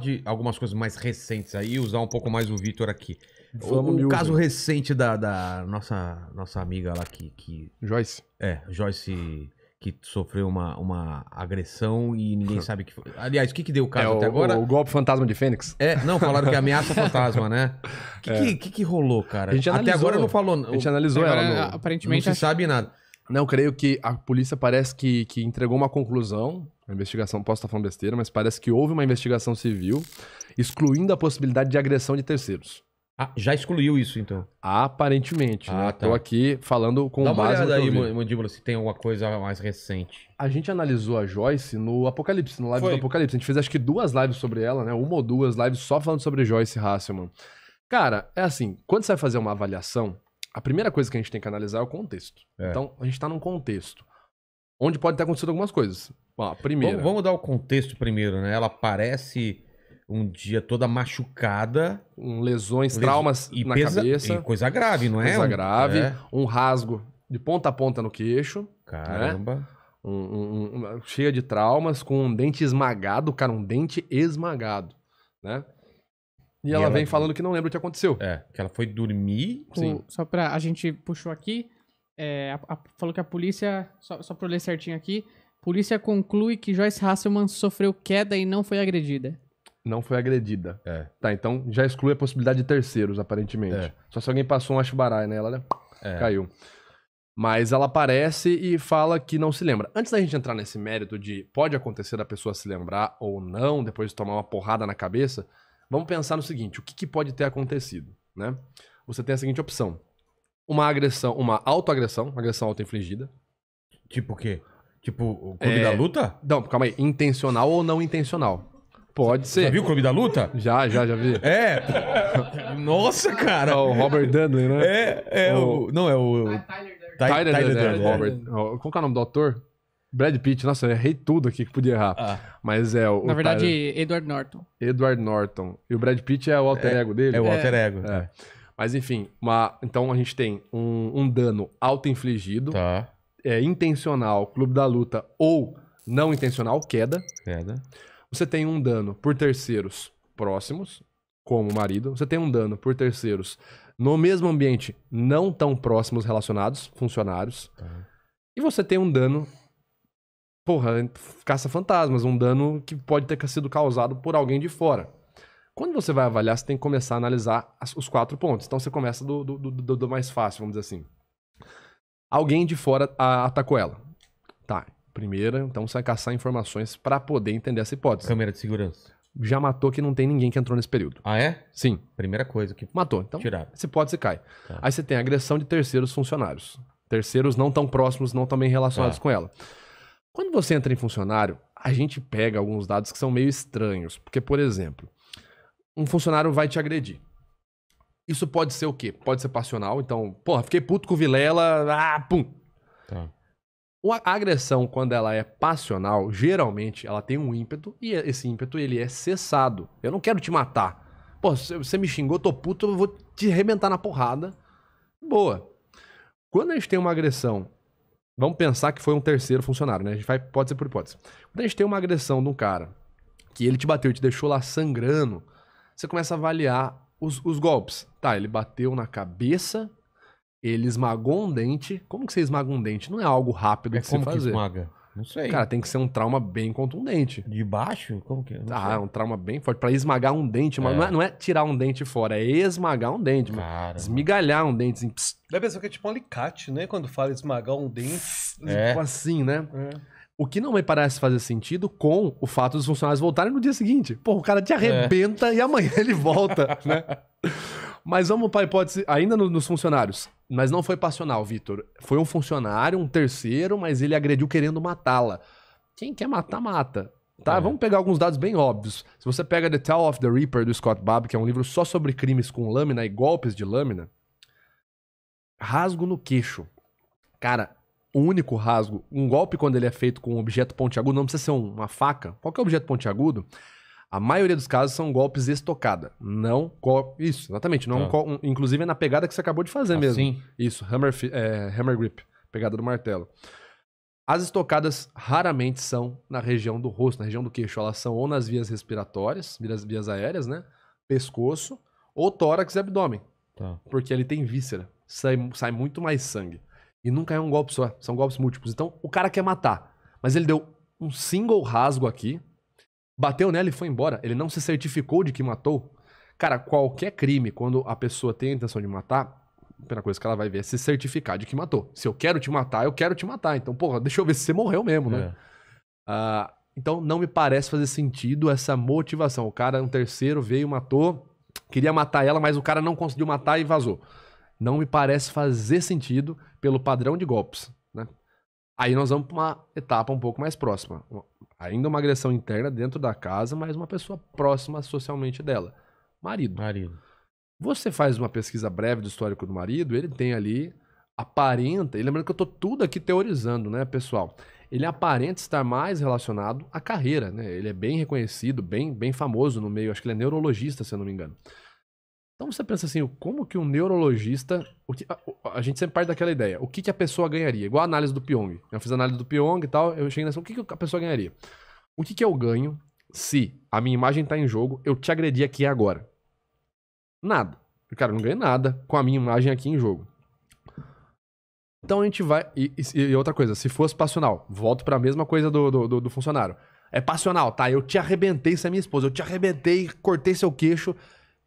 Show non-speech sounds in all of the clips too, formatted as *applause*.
de algumas coisas mais recentes aí, usar um pouco mais o Vitor aqui. Vamos, o, o caso recente da, da, nossa, nossa amiga lá que, que. Joyce. É, Joyce que sofreu uma, uma agressão e ninguém *laughs* sabe que foi. Aliás, o que, que deu o caso é, até o, agora? O, golpe fantasma de Fênix? É, não, falaram que é ameaça fantasma, né? O *laughs* que, é. que, que, que, rolou, cara? até agora não falou. A gente analisou ela. No, aparentemente. Não se acha... sabe nada. Não, creio que a polícia parece que, que entregou uma conclusão. A investigação, posso estar falando besteira, mas parece que houve uma investigação civil excluindo a possibilidade de agressão de terceiros. Ah, já excluiu isso, então? Aparentemente. Ah, né? tá. Tô aqui falando com Dá uma base. Olhada aí, mandíbula, se tem alguma coisa mais recente. A gente analisou a Joyce no Apocalipse, no live Foi. do Apocalipse. A gente fez acho que duas lives sobre ela, né? Uma ou duas lives só falando sobre Joyce Hasselman. Cara, é assim, quando você vai fazer uma avaliação, a primeira coisa que a gente tem que analisar é o contexto. É. Então, a gente está num contexto onde pode ter acontecido algumas coisas. primeiro. Vamos, vamos, dar o contexto primeiro, né? Ela parece um dia toda machucada, Com lesões, les... traumas e na pesa... cabeça, e coisa grave, não é? Coisa grave, é. um rasgo de ponta a ponta no queixo. Né? Caramba. Né? Um, um, um, cheia de traumas, com um dente esmagado, cara, um dente esmagado, né? E, e ela, ela, vem é falando que não lembra o que aconteceu. É, que ela foi dormir. Sim. só pra. A gente puxou aqui. É, a, a, falou que a polícia. Só, só pra eu ler certinho aqui. Polícia conclui que Joyce Hasselman sofreu queda e não foi agredida. Não foi agredida. É. Tá, então já exclui a possibilidade de terceiros, aparentemente. É. Só se alguém passou um achubarai nela, né? É. Caiu. Mas ela aparece e fala que não se lembra. Antes da gente entrar nesse mérito de pode acontecer a pessoa se lembrar ou não, depois de tomar uma porrada na cabeça, Vamos pensar no seguinte: o que, que pode ter acontecido? Né? Você tem a seguinte opção: uma agressão, uma autoagressão, uma agressão autoinfligida. Tipo o quê? Tipo o clube é... da luta? Não, calma aí. Intencional ou não intencional? Pode ser. Já viu o Clube da Luta? Já, já, já vi. É. *laughs* Nossa, cara. É o Robert Dudley, né? É, é o... o... Não, é o... Tyler, Tyler, Tyler, Dudley, Tyler Robert. Qual é o nome do autor? Brad Pitt, nossa, eu errei tudo aqui que podia errar. Ah. Mas é o. Na verdade, Edward Norton. Edward Norton. E o Brad Pitt é o alter é, ego dele? É o é. alter ego. É. Mas enfim, uma... então a gente tem um, um dano auto-infligido, tá. é, intencional, clube da luta ou não intencional, queda. Queda. Você tem um dano por terceiros próximos, como marido. Você tem um dano por terceiros no mesmo ambiente não tão próximos relacionados, funcionários. Tá. E você tem um dano porra, caça-fantasmas, um dano que pode ter sido causado por alguém de fora. Quando você vai avaliar, você tem que começar a analisar as, os quatro pontos. Então você começa do, do, do, do, mais fácil, vamos dizer assim. Alguém de fora a, ah, atacou ela. Tá. Primeira, então você vai caçar informações para poder entender essa hipótese. Câmera de segurança. Já matou que não tem ninguém que entrou nesse período. Ah, é? Sim. Primeira coisa que. Matou. Então, tirar. essa hipótese cai. Tá. Aí você tem agressão de terceiros funcionários. Terceiros não tão próximos, não tão bem relacionados tá. com ela. Quando você entra em funcionário, a gente pega alguns dados que são meio estranhos. Porque, por exemplo, um funcionário vai te agredir. Isso pode ser o quê? Pode ser passional. Então, porra, fiquei puto com o Vilela, ah, pum. Tá. A agressão, quando ela é passional, geralmente ela tem um ímpeto e é, esse ímpeto ele é cessado. Eu não quero te matar. Pô, você me xingou, tô puto, eu vou te arrebentar na porrada. Boa. Quando a gente tem uma agressão Vamos pensar que foi um terceiro funcionário, né? A gente vai, pode ser por hipótese. Quando a gente tem uma agressão de um cara que ele te bateu e te deixou lá sangrando, você começa a avaliar os, os, golpes. Tá, ele bateu na cabeça, ele esmagou um dente. Como que você esmaga um dente? Não é algo rápido é de se fazer. Que esmaga? Não sei. Cara, tem que ser um trauma bem contundente. De baixo? Como que é? ah, sei. É um trauma bem forte. Pra esmagar um dente, é. mas não é, não é, tirar um dente fora, é esmagar um dente. mano. esmigalhar um dente. Assim, pss. pessoa que é tipo um alicate, né? Quando fala esmagar um dente. É. Tipo assim, né? É. O que não me parece fazer sentido com o fato dos funcionários voltarem no dia seguinte. Pô, o cara te é. arrebenta e amanhã ele volta, né? *laughs* Mas vamos para a hipótese, ainda no, nos funcionários. Mas não foi passional, Vitor. Foi um funcionário, um terceiro, mas ele agrediu querendo matá-la. Quem quer matar, mata. Tá, é. vamos pegar alguns dados bem óbvios. Se você pega The Tale of the Reaper do Scott Babb, que é um livro só sobre crimes com lâmina e golpes de lâmina, rasgo no queixo. Cara, o único rasgo, um golpe quando ele é feito com um objeto pontiagudo, não precisa ser uma faca, qualquer objeto pontiagudo, a maioria dos casos são golpes estocada. Não golpe. Isso, exatamente. Não tá. um, inclusive é na pegada que você acabou de fazer assim? mesmo. Isso, hammer, é, hammer grip, pegada do martelo. As estocadas raramente são na região do rosto, na região do queixo. Elas são ou nas vias respiratórias, vias, vias aéreas, né? Pescoço, ou tórax e abdômen. Tá. Porque ali tem víscera. Sai, sai muito mais sangue. E nunca é um golpe só. São golpes múltiplos. Então, o cara quer matar. Mas ele deu um single rasgo aqui, Bateu nela e foi embora. Ele não se certificou de que matou. Cara, qualquer crime, quando a pessoa tem a intenção de matar, a primeira coisa que ela vai ver é se certificar de que matou. Se eu quero te matar, eu quero te matar. Então, porra, deixa eu ver se você morreu mesmo, né? É. Uh, então, não me parece fazer sentido essa motivação. O cara, um terceiro, veio, matou, queria matar ela, mas o cara não conseguiu matar e vazou. Não me parece fazer sentido pelo padrão de golpes. Aí nós vamos para uma etapa um pouco mais próxima. Ainda uma agressão interna dentro da casa, mas uma pessoa próxima socialmente dela. Marido. Marido. Você faz uma pesquisa breve do histórico do marido, ele tem ali, aparenta, e lembrando que eu estou tudo aqui teorizando, né, pessoal? Ele aparenta estar mais relacionado à carreira, né? Ele é bem reconhecido, bem, bem famoso no meio, acho que ele é neurologista, se eu não me engano. Então você pensa assim, como que um neurologista. Que, a, a, gente sempre parte daquela ideia. O que, que a pessoa ganharia? Igual a análise do Pyong. Eu fiz análise do Pyong e tal, eu cheguei nessa. O que, que a pessoa ganharia? O que, que eu ganho se a minha imagem tá em jogo, eu te agredi aqui agora? Nada. Cara, eu não ganho nada com a minha imagem aqui em jogo. Então a gente vai. E, e, e outra coisa, se fosse passional, volto para a mesma coisa do, do, do, do funcionário. É passional, tá? Eu te arrebentei, você é minha esposa. Eu te arrebentei, cortei seu queixo.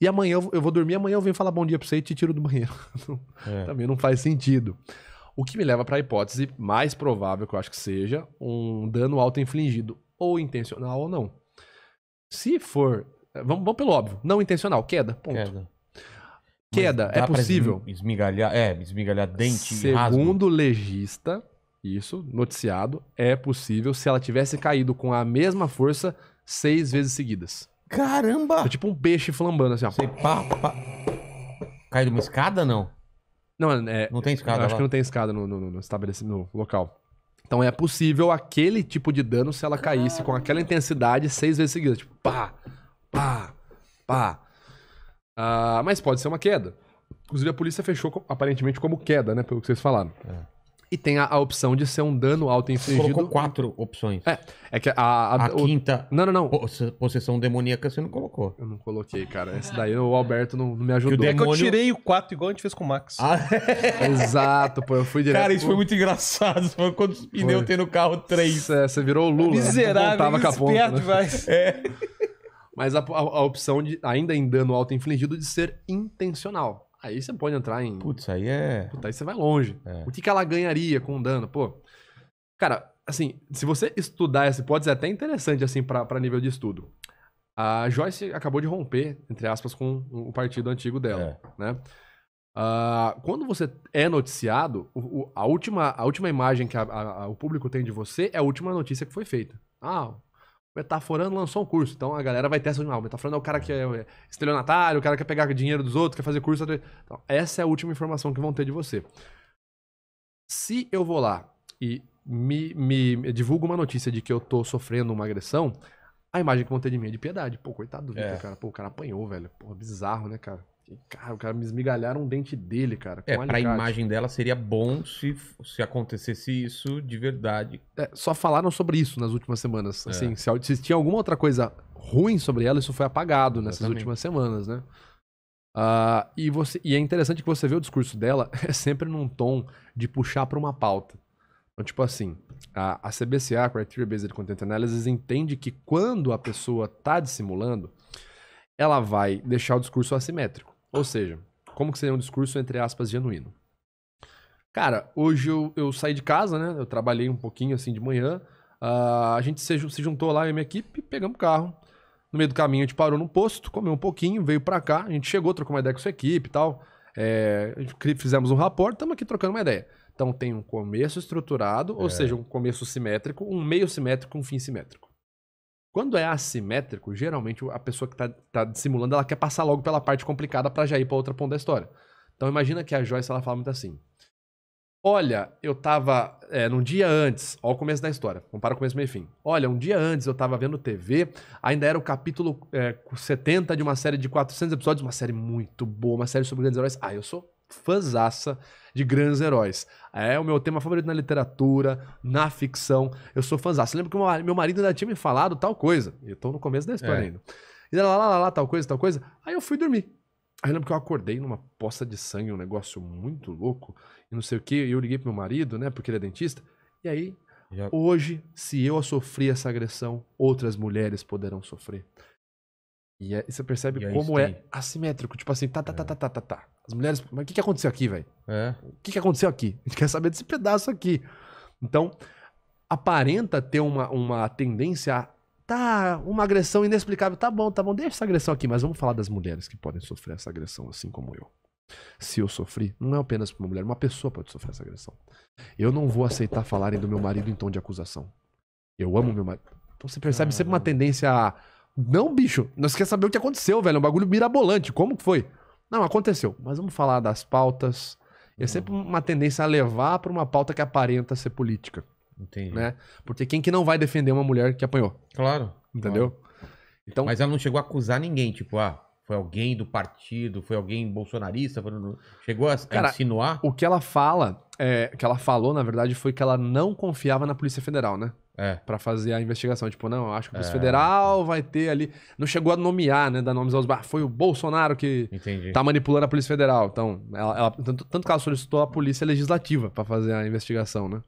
E amanhã eu, eu vou dormir, amanhã eu venho falar bom dia pra você e te tiro do banheiro. *laughs* É. Também não faz sentido. O que me leva para a hipótese mais provável que eu acho que seja um dano auto-infligido, ou intencional ou não. Se for. Eh, vamos, vamos pelo óbvio. Não intencional, queda. Ponto. Queda. Queda, é possível. Esmigalhar, é, esmigalhar dente Segundo rasgo. legista, isso, noticiado, é possível se ela tivesse caído com a mesma força seis vezes seguidas. Caramba! tipo um peixe flambando assim, ó. Sei, pá, pá. Cai de uma escada, não? Não, é, é não tem escada. Acho lá. que não tem escada no, no, no, no local. Então é possível aquele tipo de dano se ela Caramba. caísse com aquela intensidade seis vezes seguida. Tipo, pá, pá, pá. Ah, mas pode ser uma queda. Inclusive a polícia fechou aparentemente como queda, né? Pelo que vocês falaram. É. E tem a, a, opção de ser um dano alto infligido Colocou quatro opções. É, é que a... A, a o... quinta... Não, não, não. Possessão demoníaca você não colocou. Eu não coloquei, cara. Esse daí o Alberto não, não me ajudou. Que demônio... É que eu tirei o quatro igual a gente fez com o Max. Ah, *laughs* *laughs* Exato, pô. Eu fui direto... Cara, isso foi muito engraçado. Foi quantos pneus tem no carro? Três. Você virou o Lula. Né? Miserável, tava com a ponta, né? mas... *laughs* É. Mas a, a, a opção, de, ainda em dano alto infligido de ser intencional. Aí você pode entrar em. Putz, aí é. Putz, aí você vai longe. É. O que, que ela ganharia com o dano? Pô. Cara, assim, se você estudar essa hipótese, é até interessante, assim, para nível de estudo. A Joyce acabou de romper, entre aspas, com o partido antigo dela, é. né? Uh, quando você é noticiado, o, o, a, última, a última imagem que a, a, a, o público tem de você é a última notícia que foi feita. Ah, metaforando lançou um curso. Então a galera vai ter essa de mal. Metaforando é o cara que é, é estelionatário, o cara que quer pegar dinheiro dos outros, quer fazer curso. Então, essa é a última informação que vão ter de você. Se eu vou lá e me, me, me divulgo uma notícia de que eu tô sofrendo uma agressão, a imagem que vão ter de mim é de piedade. Pô, coitado do Vitor, é. cara. Pô, o cara apanhou, velho. Pô, bizarro, né, cara? Cara, o cara me esmigalharam um dente dele, cara. é, um pra imagem dela seria bom se, se acontecesse isso de verdade. É, só falaram sobre isso nas últimas semanas. É. Assim, se, se, tinha alguma outra coisa ruim sobre ela, isso foi apagado nessas Exatamente. últimas semanas, né? Uh, e, você, e é interessante que você vê o discurso dela *laughs* é sempre num tom de puxar para uma pauta. Então, tipo assim, a, a CBCA, a Criteria Based Content Analysis, entende que quando a pessoa tá dissimulando, ela vai deixar o discurso assimétrico. Ou seja, como que seria um discurso, entre aspas, genuíno? Cara, hoje eu, eu saí de casa, né? Eu trabalhei um pouquinho assim de manhã. Uh, a gente se, se juntou lá, eu e minha equipe, pegamos o carro. No meio do caminho a gente parou num posto, comeu um pouquinho, veio para cá. A gente chegou, trocou uma ideia com a sua equipe e tal. É, fizemos um rapport, estamos aqui trocando uma ideia. Então tem um começo estruturado, é. ou seja, um começo simétrico, um meio simétrico, um fim simétrico. Quando é assimétrico, geralmente a pessoa que está tá dissimulando, ela quer passar logo pela parte complicada para já ir para outra ponta da história. Então imagina que a Joyce ela fala muito assim: Olha, eu tava é, num dia antes, ó o começo da história, compara o começo meio fim. Olha, um dia antes eu tava vendo TV, ainda era o capítulo é, eh, 70 de uma série de 400 episódios, uma série muito boa, uma série sobre grandes heróis. Ah, eu sou fãzaça de grandes heróis. É o meu tema favorito na literatura, na ficção. Eu sou fãzão. Você lembra que meu marido ainda tinha me falado tal coisa? Eu tô no começo da história é. ainda. E lá, lá, lá, lá, tal coisa, tal coisa. Aí eu fui dormir. Aí eu lembro que eu acordei numa poça de sangue, um negócio muito louco, e não sei o que. E eu liguei pro meu marido, né, porque ele é dentista. E aí, Já... hoje, se eu sofri essa agressão, outras mulheres poderão sofrer E, é, e você percebe e como é assimétrico. Tipo assim, tá, tá, é. tá, tá, tá, tá, tá. As mulheres, mas o que, que aconteceu aqui, velho? É. O que, que aconteceu aqui? *laughs* A gente quer saber desse pedaço aqui. Então, aparenta ter uma, uma tendência a. Tá, uma agressão inexplicável. Tá bom, tá bom, deixa essa agressão aqui, mas vamos falar das mulheres que podem sofrer essa agressão, assim como eu. Se eu sofri, não é apenas uma mulher, uma pessoa pode sofrer essa agressão. Eu não vou aceitar falarem do meu marido em tom de acusação. Eu amo meu marido. Então você percebe sempre uma tendência a. Não, bicho, nós quer saber o que aconteceu, velho. É um bagulho mirabolante. Como que foi? Não, aconteceu. Mas vamos falar das pautas. É uhum. sempre uma tendência a levar para uma pauta que aparenta ser política. Entendi. Né? Porque quem que não vai defender uma mulher que apanhou? Claro. Entendeu? Claro. Então, Mas ela não chegou a acusar ninguém, tipo, ah, foi alguém do partido, foi alguém bolsonarista, foi... chegou a, Cara, a insinuar? O que ela fala, é, que ela falou, na verdade, foi que ela não confiava na Polícia Federal, né? É. Pra fazer a investigação. Tipo, não, acho que o Polícia é. Federal vai ter ali. Não chegou a nomear, né? Dar nomes aos. Ah, foi o Bolsonaro que Entendi. tá manipulando a Polícia Federal. Então, ela, ela tanto, tanto que ela solicitou a Polícia Legislativa para fazer a investigação, né?